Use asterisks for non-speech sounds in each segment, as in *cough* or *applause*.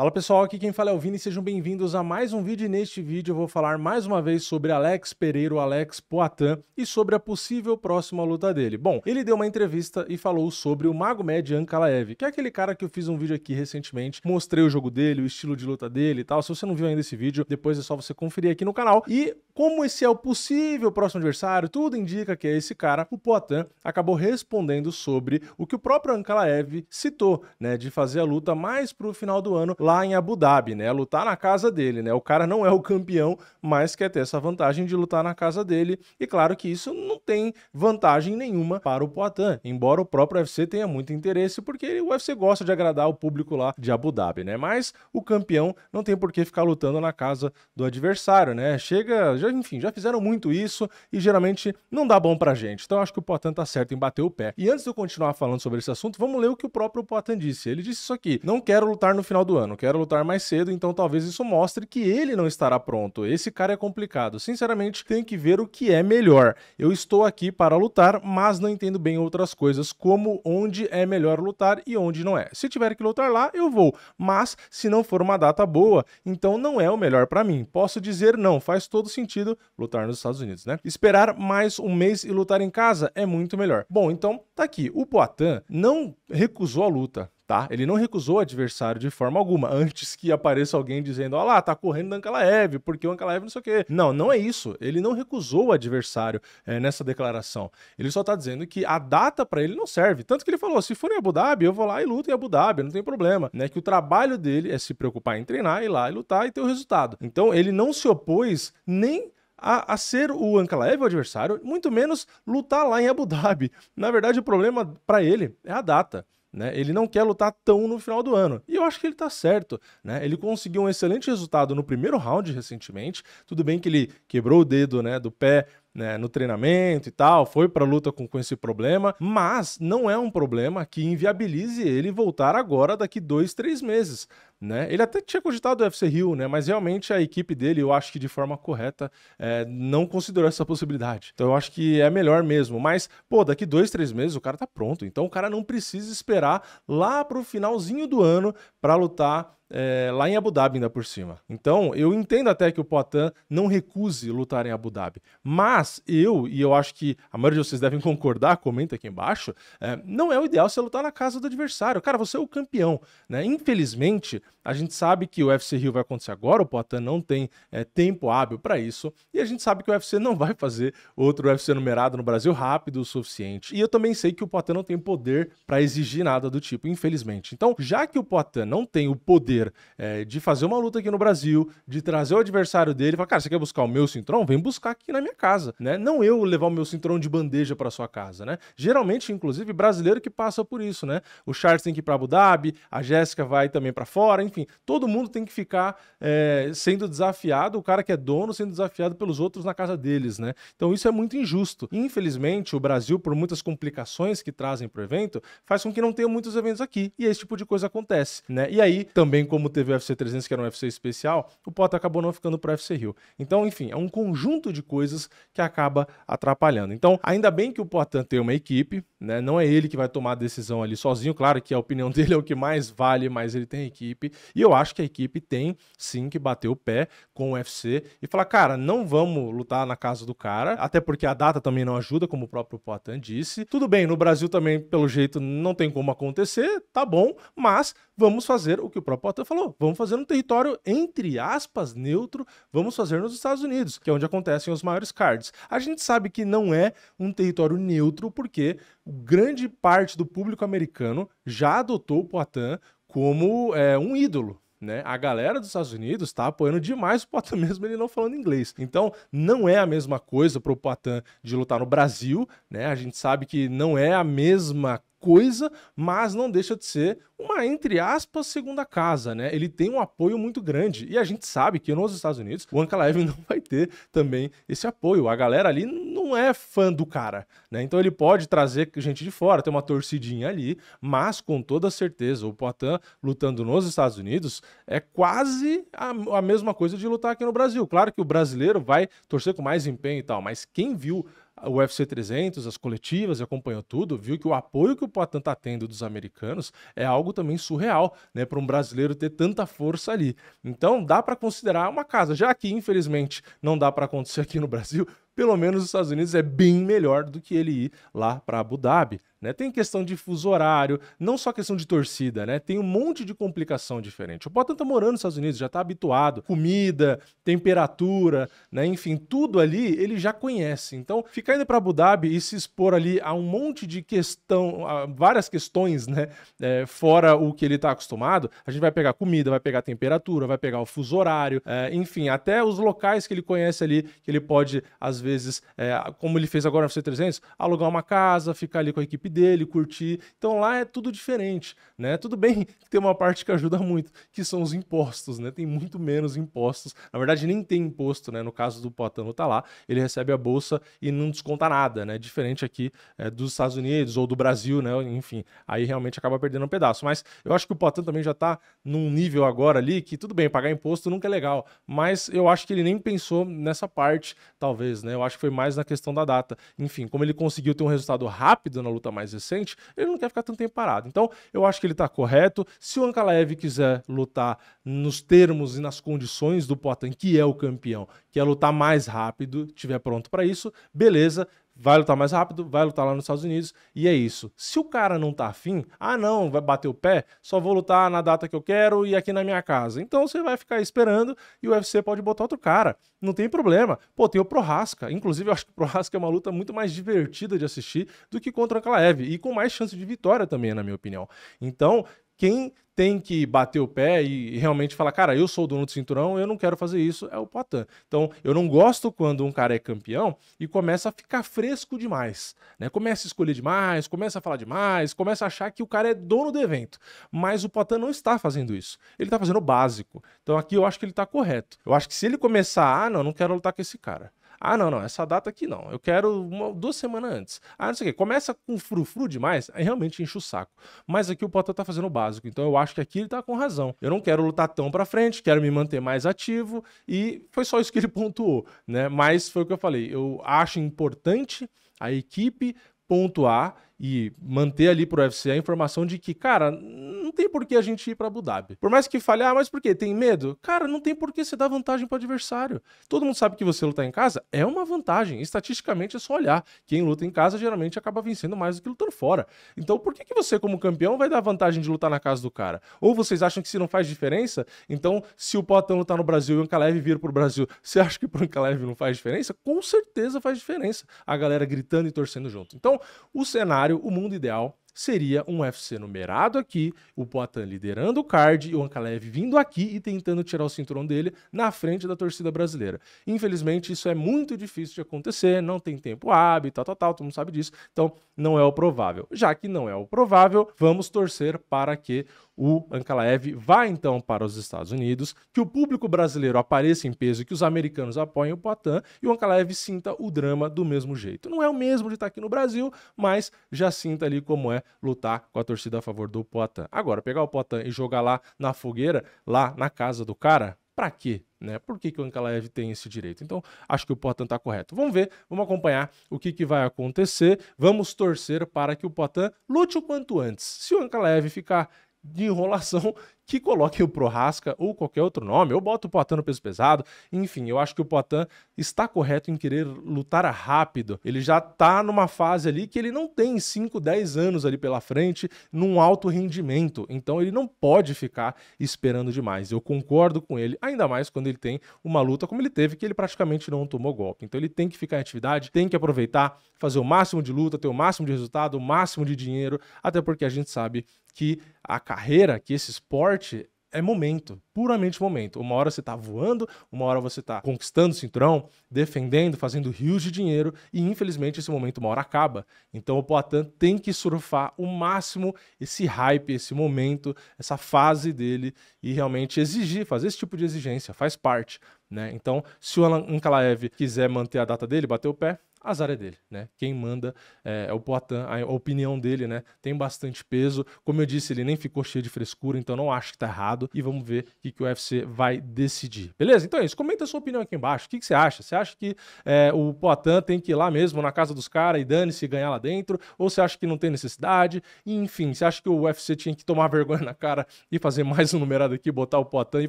Fala pessoal, aqui quem fala é o Vini, sejam bem-vindos a mais um vídeo e neste vídeo eu vou falar mais uma vez sobre Alex Pereira, o Alex Poitin e sobre a possível próxima luta dele. Bom, ele deu uma entrevista e falou sobre o Magomed Ankalaev, que é aquele cara que eu fiz um vídeo aqui recentemente, mostrei o jogo dele, o estilo de luta dele e tal. Se você não viu ainda esse vídeo, depois é só você conferir aqui no canal. E como esse é o possível próximo adversário, tudo indica que é esse cara. O Poitin acabou respondendo sobre o que o próprio Ankalaev citou, né, de fazer a luta mais pro final do ano lá em Abu Dhabi, né, lutar na casa dele, né. O cara não é o campeão, mas quer ter essa vantagem de lutar na casa dele. E claro que isso não tem vantagem nenhuma para o Poitin, embora o próprio UFC tenha muito interesse, porque o UFC gosta de agradar o público lá de Abu Dhabi, né. Mas o campeão não tem por que ficar lutando na casa do adversário, né. Chega, já enfim, já fizeram muito isso e geralmente não dá bom pra gente. Então acho que o Potan tá certo em bater o pé. E antes de eu continuar falando sobre esse assunto, vamos ler o que o próprio Potan disse. Ele disse isso aqui: "Não quero lutar no final do ano, quero lutar mais cedo, então talvez isso mostre que ele não estará pronto. Esse cara é complicado. Sinceramente, tenho que ver o que é melhor. Eu estou aqui para lutar, mas não entendo bem outras coisas, como onde é melhor lutar e onde não é. Se tiver que lutar lá, eu vou, mas se não for uma data boa, então não é o melhor para mim. Posso dizer não, faz todo sentido sentido lutar nos Estados Unidos, né? Esperar mais um mês e lutar em casa é muito melhor. Bom, então tá aqui. O Poitin não recusou a luta, Tá? Ele não recusou o adversário de forma alguma, antes que apareça alguém dizendo, ó lá, tá correndo da Ankalaev, porque o Ankalaev não sei o quê. Não, não é isso. Ele não recusou o adversário é, nessa declaração. Ele só tá dizendo que a data para ele não serve. Tanto que ele falou, se for em Abu Dhabi, eu vou lá e luto em Abu Dhabi, não tem problema. Né? Que o trabalho dele é se preocupar em treinar, ir lá e lutar e ter o resultado. Então ele não se opôs nem a, a, ser o Ankalaev o adversário, muito menos lutar lá em Abu Dhabi. Na verdade, o problema para ele é a data. Né? Ele não quer lutar tão no final do ano. E eu acho que ele está certo. Né? Ele conseguiu um excelente resultado no primeiro round recentemente. Tudo bem que ele quebrou o dedo né, do pé né, no treinamento e tal, foi para luta com, com esse problema, mas não é um problema que inviabilize ele voltar agora daqui dois, três meses. Né? Ele até tinha cogitado o UFC Rio, né? mas realmente a equipe dele, eu acho que de forma correta, é, não considerou essa possibilidade. Então eu acho que é melhor mesmo. Mas, pô, daqui dois, três meses o cara tá pronto. Então o cara não precisa esperar lá pro finalzinho do ano para lutar é, lá em Abu Dhabi ainda por cima. Então, eu entendo até que o Poitin não recuse lutar em Abu Dhabi. Mas eu, e eu acho que a maioria de vocês devem concordar, comenta aqui embaixo, é, não é o ideal você lutar na casa do adversário. Cara, você é o campeão. Né? Infelizmente, a gente sabe que o UFC Rio vai acontecer agora, o Poitin não tem é, tempo hábil para isso, e a gente sabe que o UFC não vai fazer outro UFC numerado no Brasil rápido o suficiente. E eu também sei que o Poitin não tem poder para exigir nada do tipo, infelizmente. Então, já que o Poitin não tem o poder é, de fazer uma luta aqui no Brasil, de trazer o adversário dele e falar, cara, você quer buscar o meu cinturão? Vem buscar aqui na minha casa, né? Não eu levar o meu cinturão de bandeja para sua casa, né? Geralmente, inclusive, brasileiro que passa por isso, né? O Charles tem que ir para Abu Dhabi, a Jéssica vai também para fora, enfim, todo mundo tem que ficar é, sendo desafiado, o cara que é dono sendo desafiado pelos outros na casa deles, né? Então isso é muito injusto. Infelizmente, o Brasil, por muitas complicações que trazem para o evento, faz com que não tenha muitos eventos aqui. E esse tipo de coisa acontece, né? E aí também como teve o UFC 300, que era um UFC especial, o Potter acabou não ficando para o UFC Rio. Então, enfim, é um conjunto de coisas que acaba atrapalhando. Então, ainda bem que o Potter tem uma equipe, né? Não é ele que vai tomar a decisão ali sozinho, claro que a opinião *laughs* dele é o que mais vale, mas ele tem equipe, e eu acho que a equipe tem sim que bater o pé com o UFC e falar, cara, não vamos lutar na casa do cara, até porque a data também não ajuda, como o próprio Poitin disse. Tudo bem, no Brasil também, pelo jeito, não tem como acontecer, tá bom, mas vamos fazer o que o próprio Potter falou, vamos fazer um território, entre aspas, neutro, vamos fazer nos Estados Unidos, que é onde acontecem os maiores cards. A gente sabe que não é um território neutro, porque grande parte do público americano já adotou o Poitin como é, um ídolo. Né? A galera dos Estados Unidos está apoiando demais o Poitin *laughs* mesmo ele não falando inglês. Então, não é a mesma coisa para o Poitin de lutar no Brasil, né? A gente sabe que não é a mesma coisa, mas não deixa de ser uma, entre aspas, segunda casa, né? Ele tem um apoio muito grande. E a gente sabe que nos Estados Unidos o Anka *laughs* não vai ter também esse apoio. A galera ali não é fã do cara, né? Então ele pode trazer gente de fora, ter uma torcidinha ali, mas com toda certeza o Poitin lutando nos Estados Unidos é quase a, a mesma coisa de lutar aqui no Brasil. Claro que o brasileiro vai torcer com mais empenho e tal, mas quem viu o UFC 300, as coletivas, acompanhou tudo, viu que o apoio que o Poitin está tendo dos americanos é algo também surreal, né, para um brasileiro ter tanta força ali. Então dá para considerar uma casa, já que infelizmente não dá para acontecer aqui no Brasil, pelo menos os Estados Unidos é bem melhor do que ele ir lá para Abu Dhabi. Né? Tem questão de fuso horário, não só questão de torcida, né? Tem um monte de complicação diferente. O Potan tá morando nos Estados Unidos, já tá habituado. Comida, temperatura, né? Enfim, tudo ali ele já conhece. Então, ficar indo para Abu Dhabi e se expor ali a um monte de questão, várias questões, né? É, fora o que ele tá acostumado, a gente vai pegar comida, vai pegar temperatura, vai pegar o fuso horário, é, enfim, até os locais que ele conhece ali, que ele pode, às às vezes, é, como ele fez agora no FC300, alugar uma casa, ficar ali com a equipe dele, curtir. Então lá é tudo diferente, né? Tudo bem que tem uma parte que ajuda muito, que são os impostos, né? Tem muito menos impostos. Na verdade, nem tem imposto, né? No caso do Potano tá lá, ele recebe a bolsa e não desconta nada, né? Diferente aqui é, dos Estados Unidos ou do Brasil, né? Enfim, aí realmente acaba perdendo um pedaço. Mas eu acho que o Potano também já tá num nível agora ali que tudo bem, pagar imposto nunca é legal, mas eu acho que ele nem pensou nessa parte, talvez, né? né? Eu acho que foi mais na questão da data. Enfim, como ele conseguiu ter um resultado rápido na luta mais recente, ele não quer ficar tanto tempo parado. Então, eu acho que ele está correto. Se o Ankalaev quiser lutar nos termos e nas condições do Potan, que é o campeão, quer lutar mais rápido, tiver pronto para isso, beleza vai lutar mais rápido, vai lutar lá nos Estados Unidos, e é isso. Se o cara não tá afim, ah não, vai bater o pé, só vou lutar na data que eu quero e aqui na minha casa. Então você vai ficar esperando e o UFC pode botar outro cara, não tem problema. Pô, tem o Prohaska, inclusive eu acho que o Prohaska é uma luta muito mais divertida de assistir do que contra o Klaev, e com mais chance de vitória também, na minha opinião. Então, quem tem que bater o pé e realmente falar, cara, eu sou o dono do cinturão, eu não quero fazer isso, é o Poitin. Então, eu não gosto quando um cara é campeão e começa a ficar fresco demais, né? Começa a escolher demais, começa a falar demais, começa a achar que o cara é dono do evento. Mas o Poitin não está fazendo isso. Ele está fazendo o básico. Então, aqui eu acho que ele está correto. Eu acho que se ele começar, ah, não, não quero lutar com esse cara. Ah, não, não, essa data aqui não. Eu quero uma, duas semanas antes. Ah, não sei o quê. Começa com frufru demais, aí realmente enche o saco. Mas aqui o Potter tá fazendo o básico, então eu acho que aqui ele tá com razão. Eu não quero lutar tão pra frente, quero me manter mais ativo e foi só isso que ele *laughs* pontuou, né? Mas foi o que eu falei. Eu acho importante a equipe pontuar e manter ali pro UFC a informação de que, cara, não tem por que a gente ir para Abu Dhabi. Por mais que falhe, ah, mas por que? Tem medo? Cara, não tem por que você dar vantagem pro adversário. Todo mundo sabe que você lutar em casa é uma vantagem. Estatisticamente é só olhar. Quem luta em casa geralmente acaba vencendo mais do que lutando fora. Então por que, que você, como campeão, vai dar vantagem de lutar na casa do cara? Ou vocês acham que se não faz diferença? Então, se o Potan lutar no Brasil e o Ankalev vir pro Brasil, *laughs* você acha que pro Ankalev não faz diferença? Com certeza faz diferença. A galera gritando e torcendo junto. Então, o cenário o mundo ideal seria um UFC numerado aqui, o Poatan liderando o card e o Ankalev vindo aqui e tentando tirar o cinturão dele na frente da torcida brasileira. Infelizmente, isso é muito difícil de acontecer, não tem tempo hábil, tal, tal, tal, todo mundo sabe disso, então não é o provável. Já que não é o provável, vamos torcer para que o Ankalaev vá então para os Estados Unidos, que o público brasileiro apareça em peso e que os americanos apoiem o Poitin e o Ankalaev sinta o drama do mesmo jeito. Não é o mesmo de estar aqui no Brasil, mas já sinta ali como é lutar com a torcida a favor do Poitin. Agora, pegar o Poitin e jogar lá na fogueira, lá na casa do cara, para quê? Né? Por que, que o Ankalaev tem esse direito? Então, acho que o Poitin está correto. Vamos ver, vamos acompanhar o que, que vai acontecer. Vamos torcer para que o Poitin lute o quanto antes. Se o Ankalaev ficar de enrolação que coloque o Prorasca ou qualquer outro nome, ou bota o Poitin no peso pesado. Enfim, eu acho que o Poitin está correto em querer lutar rápido. Ele já está numa fase ali que ele não tem 5, 10 anos ali pela frente num alto rendimento. Então ele não pode ficar esperando demais. Eu concordo com ele, ainda mais quando ele tem uma luta como ele teve, que ele praticamente não tomou golpe. Então ele tem que ficar em atividade, tem que aproveitar, fazer o máximo de luta, ter o máximo de resultado, o máximo de dinheiro, até porque a gente sabe que a carreira, que esse esporte esporte é momento, puramente momento. Uma hora você está voando, uma hora você está conquistando o cinturão, defendendo, fazendo rios de dinheiro e infelizmente esse momento uma hora acaba. Então o Poatan tem que surfar o máximo esse hype, esse momento, essa fase dele e realmente exigir, fazer esse tipo de exigência, faz parte, né? Então, se o Alan Ankalaev quiser manter a data dele, bater o pé, azar é dele, né? Quem manda é, é o Poitin, a opinião dele, né? Tem bastante peso. Como eu disse, ele nem ficou cheio de frescura, então não acho que tá errado. E vamos ver o que, que o UFC vai decidir. Beleza? Então é isso. Comenta a sua opinião aqui embaixo. O que, que você acha? Você acha que é, o Poitin tem que ir lá mesmo na casa dos caras e dane-se ganhar lá dentro? Ou você acha que não tem necessidade? enfim, você acha que o UFC tinha que tomar *laughs* vergonha na cara e fazer mais um numerado aqui, botar o Poitin e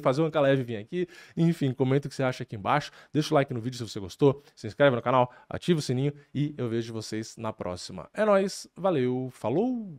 fazer um Kalev vir aqui? Enfim, comenta o que você acha aqui embaixo. Deixa o like no vídeo se você gostou. Se inscreve no canal, ativa ativa o sininho e eu vejo vocês na próxima. É nóis, valeu, falou!